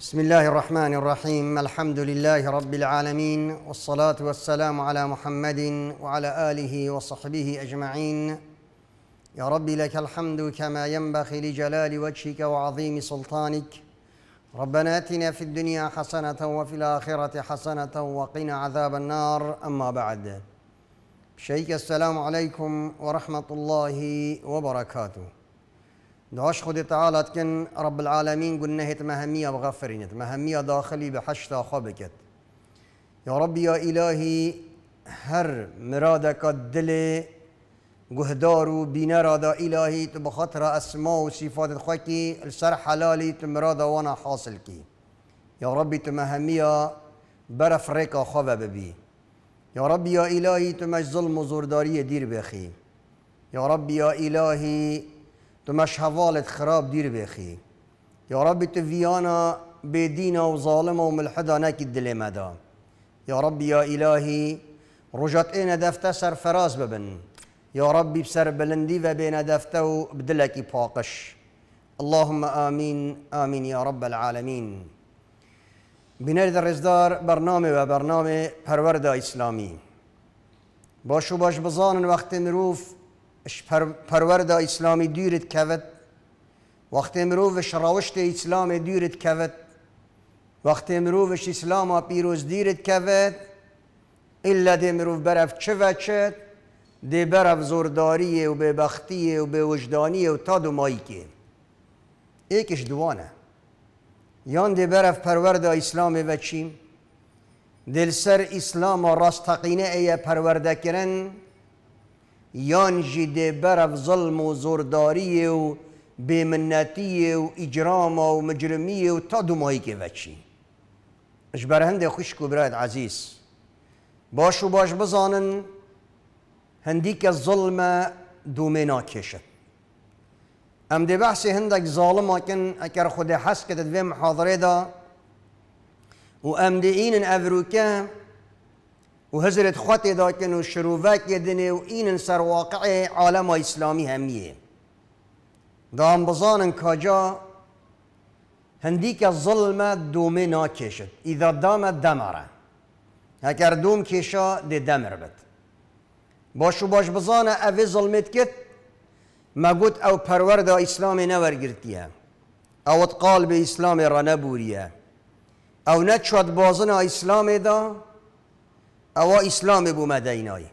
بسم الله الرحمن الرحيم الحمد لله رب العالمين والصلاة والسلام على محمد وعلى آله وصحبه أجمعين يا رب لك الحمد كما ينبغي لجلال وجهك وعظيم سلطانك ربنا اتنا في الدنيا حسنة وفي الآخرة حسنة وقنا عذاب النار أما بعد شيك السلام عليكم ورحمة الله وبركاته دعاش خودي تعالى تكن رب العالمين قلنا هيت مهمية وغفرين مهمية داخلي بحشتا خبكت يا رب يا إلهي هر مرادك الدلي قهدارو بنرى دا إلهي تبخطر أسماء وصفات خوكي السر حلالي تمرادا وانا حاصلكي يا ربي تمهمية برف ريكا خبا ببي يا ربي يا إلهي تمج ظلم وزوردارية دير بخي يا ربي يا إلهي تو مش حوالت خراب دیر بخی یا ربی تو ویانا به دین و ظالم و ملحدا نکی دل مدا یا ربی یا الهی رجت این دفته فراز ببن یا ربی بسر بلندی بلندي وبين دفته بدلکی پاقش اللهم آمین آمین یا رب العالمين بنرد رزدار برنامه و برنامه پرورده اسلامی باش و باش بزانن وقت مروف پرورده اسلامی دیرت کود وقتی امروش روشت اسلام دیرت کود وقتی امروش اسلام پیروز دیرت کود الا دی برف چه وچه دی برف زورداریه و به و به و تا که ایکش دوانه یان دی برف پرورده اسلام وچیم دلسر دل سر اسلام و راستقینه ای پرورده کرن یانجیده برف ظلم و زورداری و بیمنتی و اجرام و مجرمی و تا دو که وچی اش برهند خشک براید عزیز باش و باش بزانن هندی که ظلم دومه ناکشد ام دی بحث هندک ظالم اکن اگر خود حس که ویم حاضره دا و ام دی این افروکه و حضرت خط داکن و شروع و این سر عالم اسلامی همیه دام بزانن کجا هندی که ظلم دومه ناکشد اذا دام دمره هکر دوم کشا د دمر بد باش و باش بزانه ظلمت کت ما او پرورده اسلام نورگرتیه او قال به اسلام را نبوریه او نچود بازن اسلام دا او اسلام بو مدینای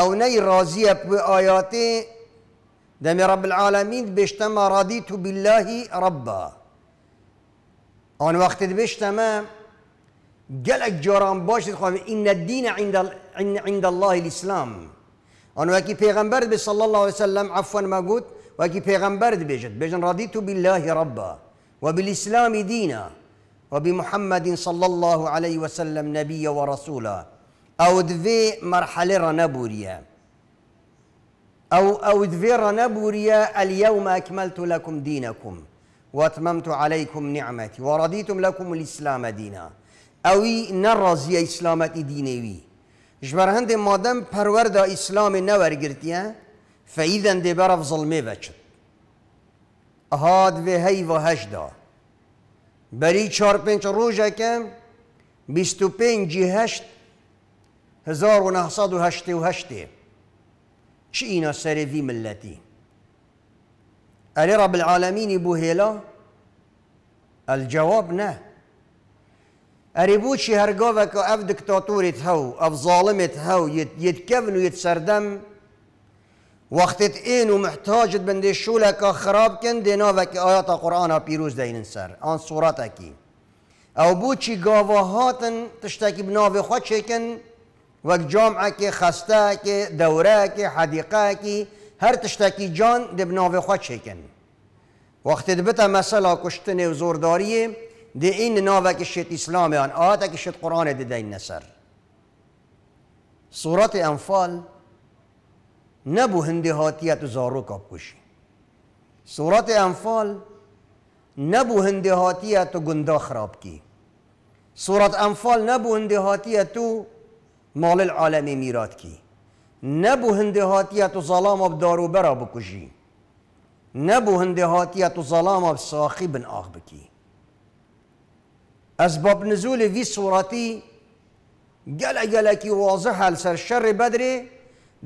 او ني رازيه بو دمي دم رب العالمين بشتم راضيت بالله ربا آن وقت بشتم گلک جاران باش تقول ان الدين عند, عند الله الاسلام آن وكي پیغمبر صلى الله عليه وسلم عفوا ما قلت وكي پیغمبر بيجت بيجن راضيت بالله ربا وبالاسلام دينا وبمحمد صلى الله عليه وسلم نبيا ورسولا او دفي مرحله را او او دفي را اليوم اكملت لكم دينكم واتممت عليكم نعمتي ورديتم لكم الاسلام دينا او نرازی اسلامت دینوی جبر هند مادم پرورد اسلام گرتيا فاذا دي برف ظلمي بچت هاد في هی و هشدا بری چار پنج روژه که هشت هزار 1988 شئينا سريفي ملتي ألي رب العالمين بوهيلا الجواب نه أريبوشي هرقوفك أف دكتاتوري تهو أف ظالمة هو يتكفن ويتسردم وقت این و بندي بنده شوله که خراب کن دینا و که آیات قرآن پیروز دین سر آن صورت اکی او بو چی گاوه هاتن تشتکی بناوی خود چکن خسته که، کی که، کی که، هر کی جان دەبناوێ خوا چێکن. وەختت بتە مەسەلا کشتن و شد دئین آن آتا که شد شت قڕانێ دەدەین نصر صورت انفال نبو هندی هاتیت و کاب کشی صورت انفال نبو هندی هاتیت و گنده کی کی. صورت نبو هندی هاتیت تو مال العالم میراد کی نبو هنده هاتیت و ظلام آب دارو برا بکجی نبو هنده هاتیت و ظلام اب ساخی بن بکی از باب نزول وی صورتی گل گله کی واضح هل سر شر بدره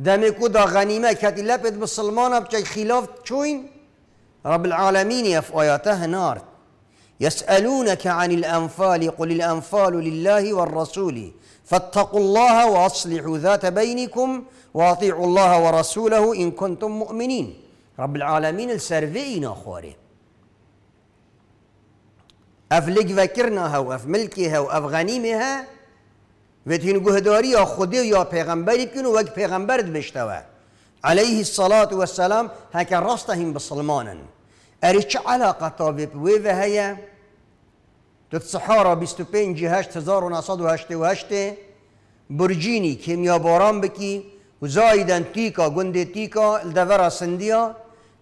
دمی کو دا غنیمه کتی لپت مسلمان اب چای خلاف چوین رب العالمین اف آیاته نارد يسألونك عن الأنفال قل الأنفال لله والرسول فاتقوا الله وأصلحوا ذات بينكم وأطيعوا الله ورسوله إن كنتم مؤمنين رب العالمين السرفئين أخواري أفلق فكرناها وکرناها و اف ملکها و اف غنیمها و تین گهداری یا خودی پیغمبر الصلاة والسلام هكا رستهم بسلمانا اری چه علاقه تابی وی و هیا تو صحارا 25 هشت هشت، برجینی کیمیا باران بکی و زایدن تیکا گنده تیکا الدورا سندیا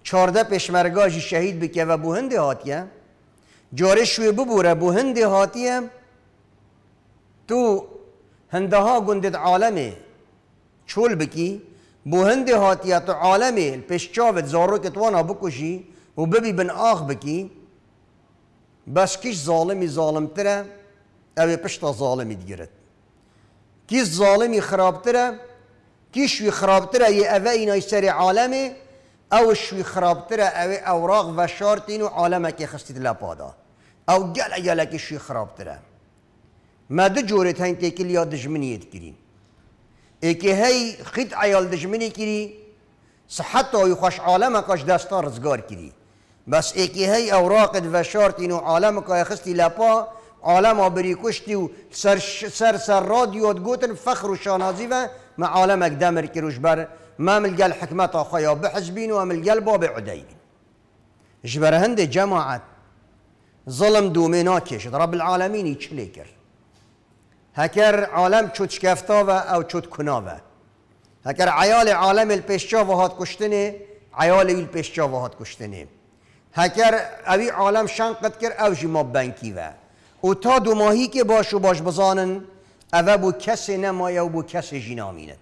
چارده پشمرگاش شهید بکی و بو هنده جارش جاره شوی ببوره بو هنده تو هنده ها گندت چول بکی بو هنده هاتیه تو عالمی پشچاوت زارو که توانا بکشی و ببی بن آخ بکی باش کیش ظالمی ظالمتره او پشت ظالمی دیگرد کیش ظالمی خرابتره کیش وی خرابتره یه او اینای سر عالمه او شوی خرابتره او اوراق و شارتین و عالمه که خستید لپادا او گله گله که شوی خرابتره ما دو جوره تنگ تکیل یا دجمنیت کریم ایکی هی خید عیال دجمنی کری صحت و خوش عالمه کاش دستا رزگار کری بس ایکی هی اوراق وشارت اینو عالم که خستی لپا عالم بری کشتی و سر, سر سر گوتن فخر و شانازی و ما عالم کروش بر ما ملگل حکمت به بحزبین و ملگل باب عدی جبر هند جماعت ظلم دومه ناکشد رب العالمینی چلی کر هکر عالم چود شکفتا و او چود کنا و هکر عیال عالم الپیشچا و هات کشتنه عیال الپیشچا و کشتنه هکر اوی عالم شنقت کر او جی ما بنکی و او تا دو ماهی که باش و باش بزانن او بو کسی نمایه و بو کسی جی نامیند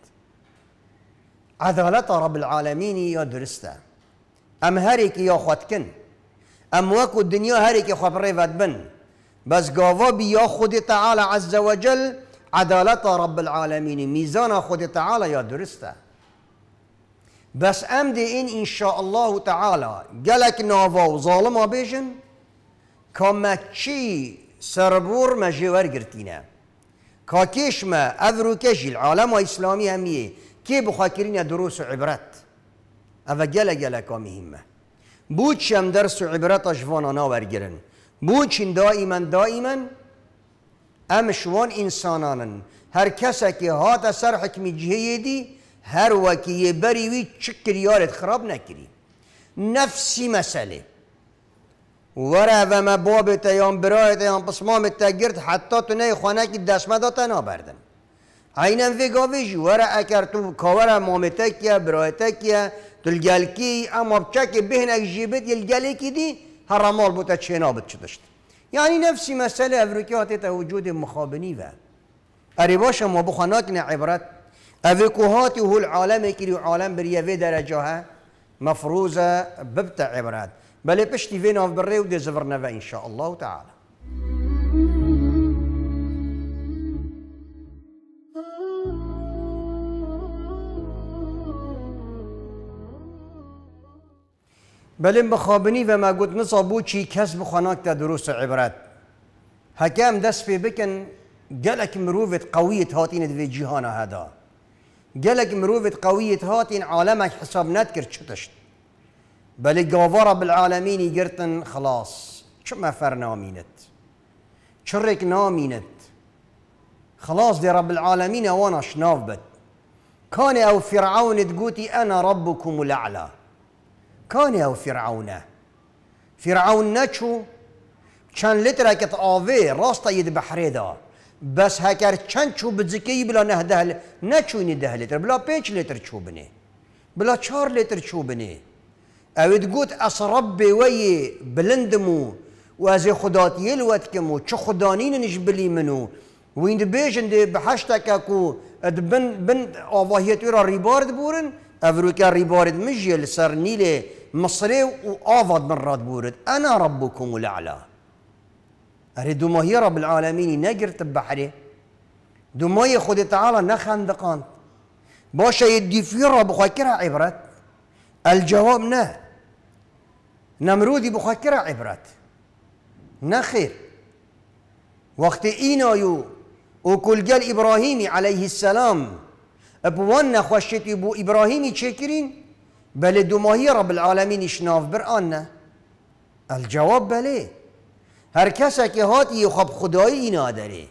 عدالت رب العالمین یا درسته ام هر که یا خود کن ام وکو دنیا هر که خبره ود بن بس گاوا بی یا خود تعالی عز و جل عدالت رب العالمین میزان خود تعالی یا درسته بس ام ان این شاء الله گلک ناوا و وظالم بیجن کما چی سربور جوار گرتینه کاکیش ما اذرو العالم و اسلامی کی که دروس و عبرت او گله گله که مهمه درس و عبرت اجوانا ناورگرن بود چین دائما دائما امشوان انسانانن هر کسی که هات سر حکمی جهیدی هر وکی یه بری وی چه کریارت خراب نکری نفسی مسئله وره و ما بابت یا برایت یا پسمامت گرد حتی تو نه خانه که دشمه داتا نابردن عینم وی جو وره اکر تو کاور مامتک یا تو تو الگلکی اما بچک اک جیبت یلگلی دی هر مال بوتا چه نابد چه داشت یعنی نفسی مسئله افریکی تا وجود مخابنی و اری باشم ما بخواناک اوه که هاتی هول عالمه عالم بریه وی درجه ها ببتع عبرات بله بشتي فينا في بره و دی إن شاء الله تعالى بلیم بخوابنی و ما گوت نصابو چی کس بخواناک تا دروس عبرت حکم دست في بكن قالك مروفت قوية هاتین في جیهان هذا گەلێک مروفة قویت هاتین عالمك حساب نەتکرد چ تشت بەلی گاوەڕە بالعالەمینی يقرتن خلاص چ مەفەر نامینت چڕێک نامینت خلاص دێ رب العالمين وانا شناو بێت کانێ او فرعون تقوتي انا ربكم الاعلى لەعلا او فرعون فرعون نەچوو چەند لتركت ئاوێ ڕاستە يذبح ريده بس هکر چند چوب زکی بلا نه دهل نه چونی ده لیتر بلا پنج لیتر چوبنه بلا چهار لیتر چوبنه اوید گوت اس رب وی بلندمو و از خدات یلوت کمو چه خدانین نجبلی منو و این بیشن دی بحشتا کو اد بن بن آواهیت را ریبارد بورن افروکا ریبارد مجیل سر نیل مصری و آواد من راد بورد انا ربکم الاعلی اري دو ماهي رب العالمين نجر تبحري دو ماهي خود تعالى نخندقان باشا يدي في رب خاكرة عبرت الجواب نه نمرودي بخاكرة عبرت نخير وقت اينايو وكلجل ابراهيم عليه السلام ابوان نخوشتي بو ابراهيم تشكرين بل دو ماهي رب العالمين شناف برانا الجواب بليه هر کس که هاتی خب خدایی اینا داره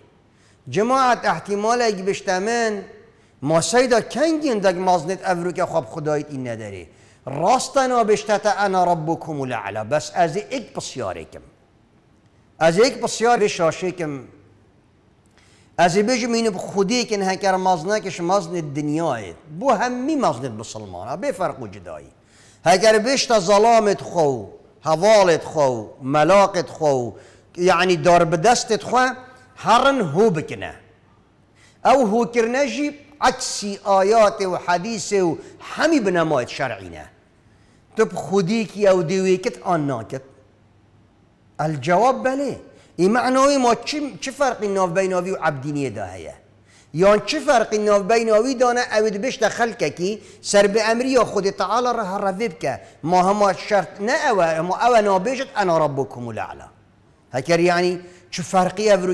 جماعت احتمال اگه بشتمن ما سیدا کنگین مازنت افرو که خب خدایی این نداره راستنا بشتت انا ربکم الاعلا بس از ایک بسیاری کم از ایک بسیار بشاشه کم از بجم اینو خودی کن هکر کش مازنت دنیای بو همی مازنت بسلمان ها، فرق و جدایی هکر بشت ظلامت خو حوالت خو ملاقت خو يعني دور بدست تخوا هرن هو بكنا او هو كرنجي عكسي آيات وحديثه وحمي بنمايت شرعينا تب خديك او ديويكت آن ناكت الجواب بله اي معنوي ما چه فرق ناف بیناوی و عبدينية دا هيا یان چه فرقی ناف بیناوی دانه اوید بشت خلکه کی سر به امری خود تعالی را هر که ما هما شرط نه او ما او نابیشت انا ربکم الاعلى هاکر یعنی چه فرقی او رو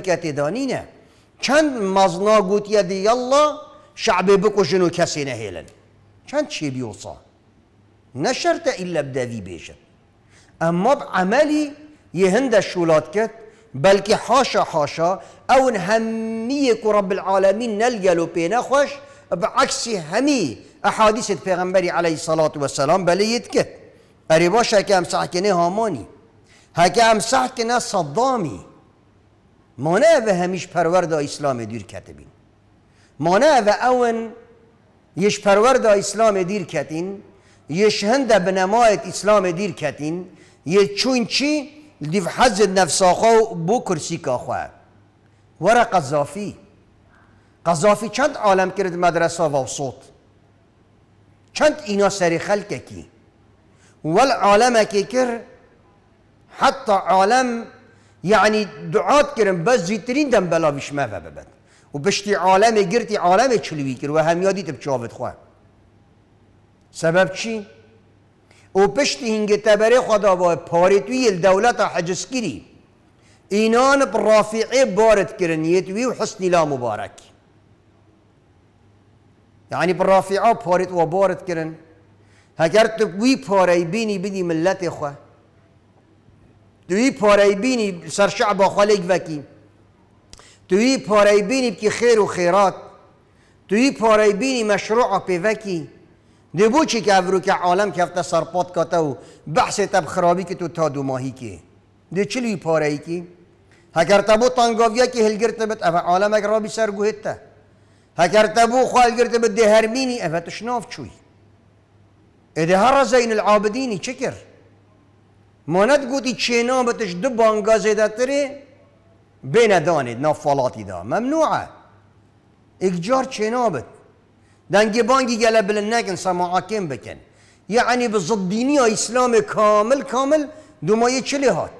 چند مذنا گود یادیالله الله بک و کسی چند چی بیو نشرت نه شرطه الا اما با عملی یه هنده بلکه حاشا حاشا اون همیه رب العالمین نلگل و پی نخوش با عکس همی احادیث پیغمبری علیه صلاة و سلام بلهید کرد اربا هامانی هم امسح که نه صدامی مانع و همیش پرورد اسلام دیر کتبین مانع و اون یش پرورد اسلام دیر کتین یش هنده به نمایت اسلام دیر کتین یه چون چی دیف حز نفساخو و بو کرسی که خواه وره قذافی قذافی چند عالم کرد مدرسه و صوت چند اینا سری خلک کی ول عالم که کرد حتى عالم يعني دعات كرم بس زيترين دم بلا بش ما ببد و بشتی عالم جرتي عالم تشلوي كر و يادي تب چاوت خواه سبب شي او بشتي هنگ تبري خدا با پارتوی دولت حجز كري اينان برافعي بارت كرن يتوي وحسن و لا مبارك يعني برافعه بارت و بارت كرن هگر تو وی بيني بینی ملت خواه توی پاره بینی سر شعب وکی توی پاره بینی که خیر و خیرات توی پاره بینی مشروع پی وکی دبو چی که افرو که عالم که هفته سرپاد کاته و بحث تب خرابی که تو تا دو ماهی که دی چلوی پاره ای که هکر تبو تانگاویا که هل گرت بد عالم اگر رابی سر گوهت تا هکر تبو خوال گرت بد دی هرمینی اف تشناف چوی اده هر العابدینی چکر ما گوتی چینا بتش دبان غازي زیده بين بین دانید نافالاتی دا ممنوعه إكجار چینا بت دنگی بانگی گله بلن نکن سماعاکم بكن يعني بزدينية إسلام كامل كامل دوما هات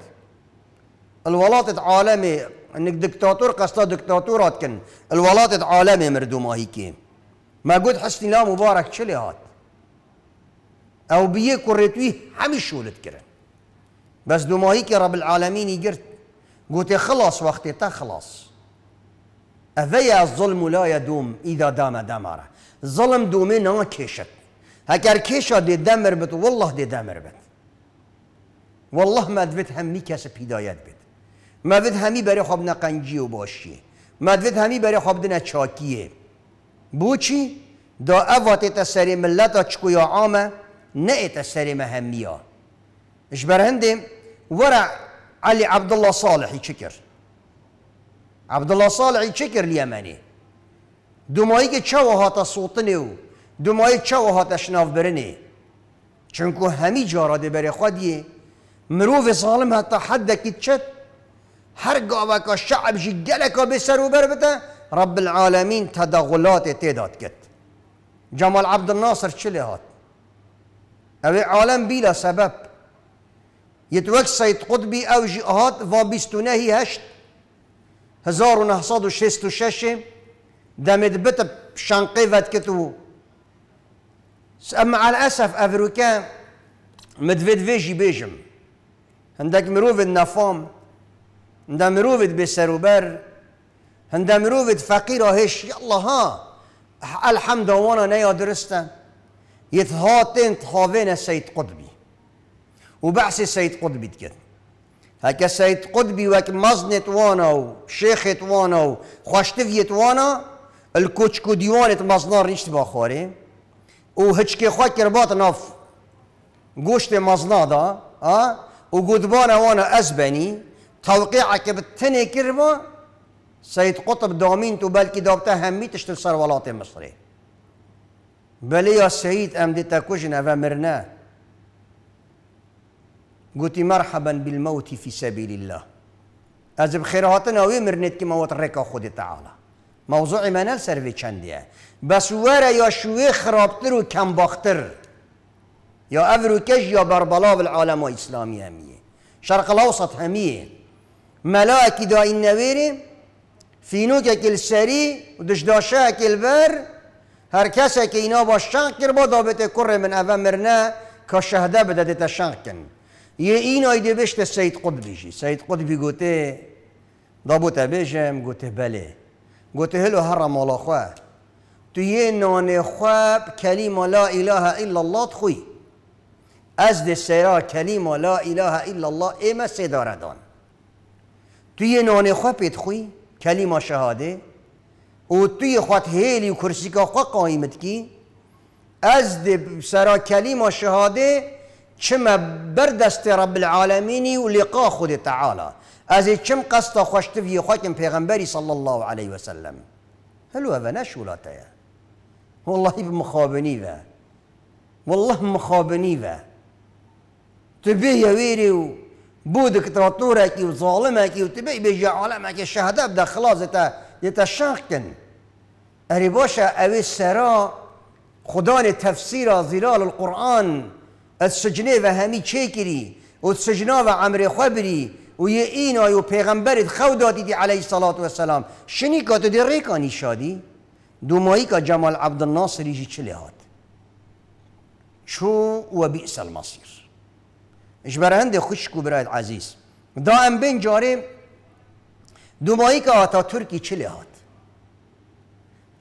الولاطة عالمي انك دكتاتور قصدا دكتاتورات كن الولاطة عالمي مردوما هيكي ما قد حسني لا مبارك هات او بيه كوريتوي حمي شولت كرن بس دو ماهی که رب العالمینی گرت گوته خلاص وقتی تا خلاص اوی از ظلم لا دوم ایدا دام دماره ظلم دومه نا کشد هکر کشا دی دمر بد والله دی دمر بد والله مدوید همی کس پیدایت بد مدوید همی برای خواب نقنجی و باشیه مدوید همی برای خواب دنه چاکیه بو چی؟ دا اوات تا سری ملتا چکویا عامه نه تا سری اجبر هندي ورع علي عبد الله صالح يشكر عبد الله صالح يشكر اليمني دمويك تشاو هات صوتني دمويك تشاو هات اشناف برني شنكو همي جارة دي بري خدي مروف ظالم هتا حدا كتشت هر قابك الشعب جي قلك بسر وبربتا رب العالمين تدغلات تيدات كت جمال عبد الناصر چلي هات اوه عالم بلا سبب يتوك سيد قطبي أو جئهات فابستوناهي هشت هزار ونهصاد وشيست وشاشة دامت بتب شانقي كتبو أما على الأسف أفريكا مدفيد فيجي بيجم عندك مروفد نفام عندك مروفد بسروبر عندك مروفد فقيرة هش يلا ها الحمد وانا نيا درستا يتهاتين تخافين سيد قطبي وبعث السيد قطبي كان هكا السيد قطبي وك مزنة وانا وشيخة وانا وخاشتفية وانا الكوتشكو ديوانة مزنار نيشت باخوري وهتشكي خواه كرباط ناف قوشت مزنا دا اه وقدبانا وانا ازبني توقيعك بالتني كربا سيد قطب تو بلكي دابتا همي تشتل سر مصري بلي يا سيد ام ديتا كوجنا فمرناه گوتی مرحبا بالموت في سبيل الله از بخير هاتنا اوی مرنید که موت رکا خود تعالى موضوع من سر وی چندیه بس ورا يا شوي خرابتر و باختر يا افروکش يا بربلا بالعالم الإسلامي همية شرق الاوسط همية ملائكي دا این نویره فینوکک السری و دشداشه بر هر کسی که اینا با شنق کرد با دابت کره من اوه مرنه که شهده بده شنق یه این آیده بشت سید شی سید قطبی گوته دابوتا بجم گوته بله گوته هلو هر خواه تو یه نان خواب کلیم لا اله الا الله تخوی از سرا کلیم لا اله الا الله ایمه سیداردان تو یه نان خواب تخوی خوی کلیم شهاده و توی خواد هیلی و کرسی که قایمت کی از سرا کلیم شهاده چمە بەردەستی ڕەبلعاالەمینی و لێقا خودی تەعاالە ئەزی چم خوشت في خۆکم پێغمبەری صلى الله عليه وسلم هلو هذا نشو وڵاتەیە واللهی بمخابنیە والله ذا تبێ یەوێری و بۆ دکتاتۆرەکی و زاڵمەکی و تبێ بێژە عاالەمەکی شەهدا بدە خلاصێتە دێتە شاخکن ئەری باشە اوي سەرا خدانێ تفسير زیرال القران از سجنه و همی چه کری و سجنا و عمر خبری و یه این و پیغمبرت خو دادیدی علیه صلاة و سلام شنی که تو در ریکانی شادی دومایی که جمال عبدالناصری جی چلی هات شو و بیس المصیر اجبرهند خوش کو عزیز دائم بین جاره دومایی که آتا ترکی چلی هات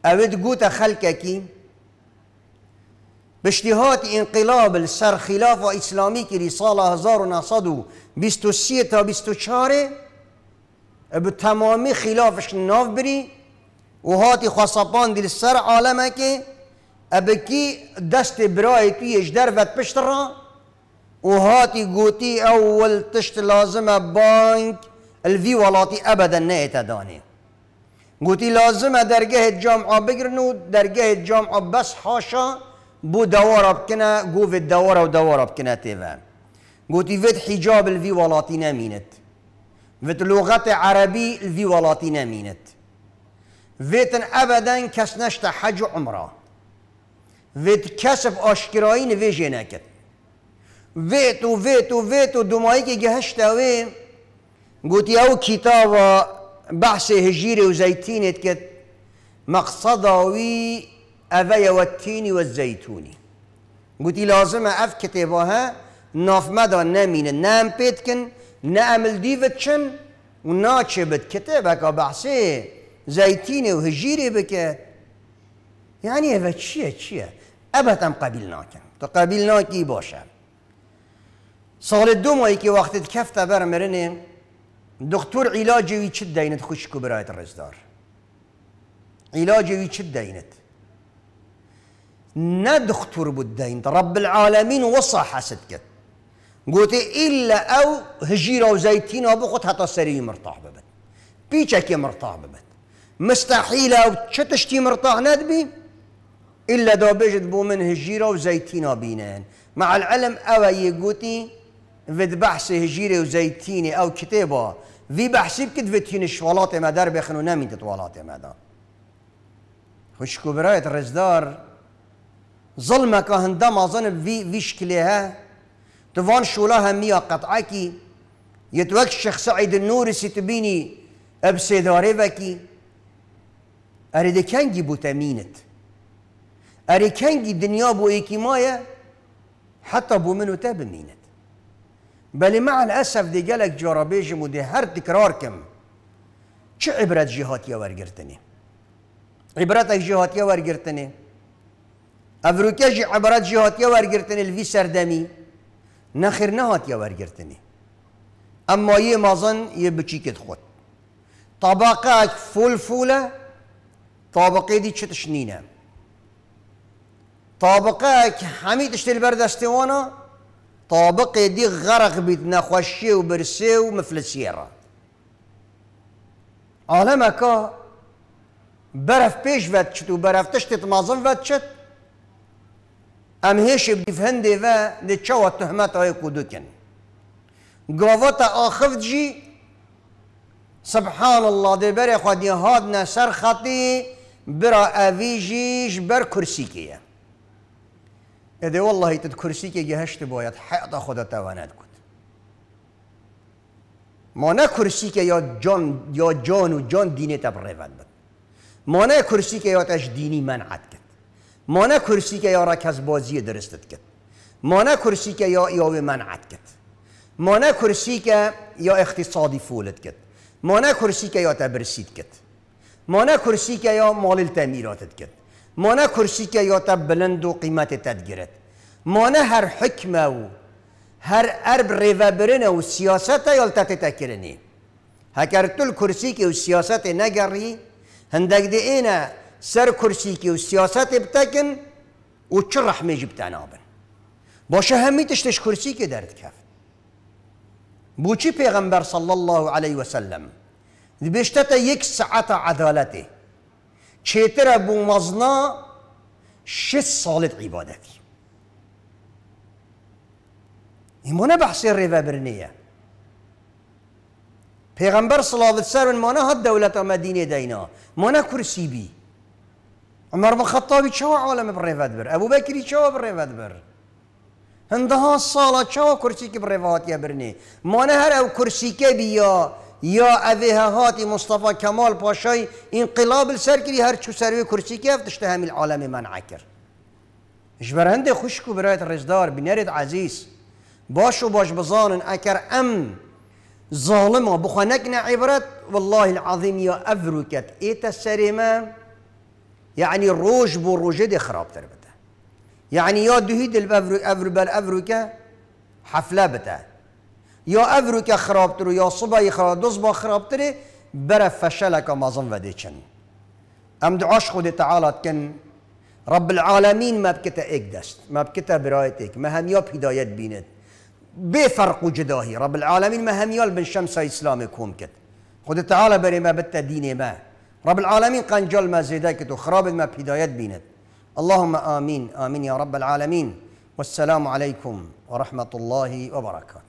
اوید گوت خلککی باشتهات انقلاب سر خلافة اسلامی که ری سال 1923 تا 24 به تمامی خلافش ناف بری و هاتی خواستپان دل سر عالمه که دست برای توی اجدر و پشت را و هاتی گوتی اول تشت لازمه بانک الوی ولاتی ابدا نه داني گوتی لازمه درگه جامعه بگرن و درگه جامعه بس حاشا بو دورة بكنا في الدوارة ودورة بكنا تيفا قوتي فيت حجاب الفي ولاتينا مينت فيت لغة عربي الفي ولاتينا مينت فيت أبدا كسنشت حج عمره فيت كسب أشكراين في جناكت فيت وفيت وفيت ودمايكي جهشتا وي قلت او كتابة بحث هجيري وزيتينت كت مقصدوي وي تینی و زیتونی گوتی لازم اف کتابها ناف مدا نم پید کن نعمل و دیفتشن وناچبت زیتینه بحثی هجیره وهجیری بک یعنی یعنی چیه چیه چیه قبیل ناکن. تو قبیل ناکی باشه سال دو ماهی که وقتی کفت بر مرنه دکتر علاج وی چه دینت خوشکو برایت رزدار علاج وی چه دینت ندختر بالدين رب العالمين وصى حسدك قلت إلا أو هجيرة وزيتين وبقت حتى سري مرتاح ببت بيشك مرتاح ببت مستحيل أو تشتشتي مرتاح ندبي إلا دو بجد بو من هجيرة وزيتين بينان مع العلم أو يقولي فيد بحث هجيرة وزيتين أو كتابة في بحثي بكد فيتين شوالات بخنو نامي تتوالات ما دار خشكو برايت الرزدار ظلمه که هندما ظلم وی ویشکلی ها توان شولا همیا قطعه کی يتوك شخص عيد النور ستبيني أبسيداري وكي أريد کنگی بو تمینت أريد کنگی دنيا بو مایا حتى بو منو تبمينت بلی مع الأسف دي جالك جرابيجم ودي هر تكرار کم چه عبرت جهاتی ورگرتني عبرت جهاتيا ورگرتني افروکه جی عبارت جی هاتیه ورگرتنه الوی سردمی نخیر نه هاتیه ورگرتنی اما یه مازن یه بچیکت خود طبقه اک فول فوله طبقه دی چه تشنینه طبقه اک همی تشتیل بردسته وانا طبقه دی غرق بید نخوشی و برسه و مفلسیه را عالم اکا برف پیش ود چت و برف تشتیت مازن ود چت ام هیش بفهنده و ده چوا تهمت های کودو کن گاوات آخفت جی سبحان الله ده بره خودی هاد نسر خطی برا جیش بر کرسی کیه اده والله تد کرسی که گهشت باید حیط خدا تواند کن ما نه کرسی که یا جان یا جان و جان دینه تبریفت بد ما نه کرسی که یا تش دینی منعت کن مانه کرسی که یا رکز بازی درستت کرد مانه کرسی که یا یاوی منعت کرد مانه کرسی که یا اقتصادی فولت کرد مانه کرسی که یا تبرسید کرد مانه کرسی که یا مال تعمیراتت کرد مانه کرسی که یا تب بلند و قیمت تدگیرد ما نه هر حکم او، هر ارب ریوبرن و سیاست یا تکرنی هکر تل کرسی که و سیاست نگری هندگ دی اینه سر کرسی که و سیاست بتکن و چه رحمه جبتن آبن باشه همی تشتش کرسی که درد کفت بوچی پیغمبر صلی الله علیه و سلم تا یک ساعت عدالته چیتر بو مزنا شش سالت عبادتی ایمونه بحثی ریوه برنیه پیغمبر صلی الله علیه و سلم مانه دولت مدینه دینا مانه کرسی بی عمر بن خطابی چوا عالم بریوت بر ابو بکری چوا بریوت بر هندها سالا چوا کرسی که بریوات یا برنی مانه هر او کرسی که بیا یا هاتی مصطفی کمال پاشای انقلاب سر کری هر چو سروی کرسی که افتشته العالم عالم عکر کرد جبرهنده خوشکو برایت رزدار بینرد عزیز باش و باش بزانن اگر ام ظالم بخوا نعبرت عبرت والله العظیم یا افروکت ایت سریمه يعني روج بو روجه دي خراب تر بتا يعني يا دل بافرو افرو بل افروكا حفله بتا يا افروكا خراب تر يا صبا خراب دوز با خراب تر بر فشلك مازن ودي چن ام دعاش خود تعالى تكن رب العالمين ما بكتا ايك دست ما بكتا برايتك ما هم يا هدايت بينت بفرق جداهي رب العالمين ما هم يال بن شمس اسلام كوم كت خود تعالى بري ما بتا ديني ما رب العالمين قال جل ما زيدك که ما بدايات بينت اللهم آمين آمين يا رب العالمين والسلام عليكم ورحمة الله وبركاته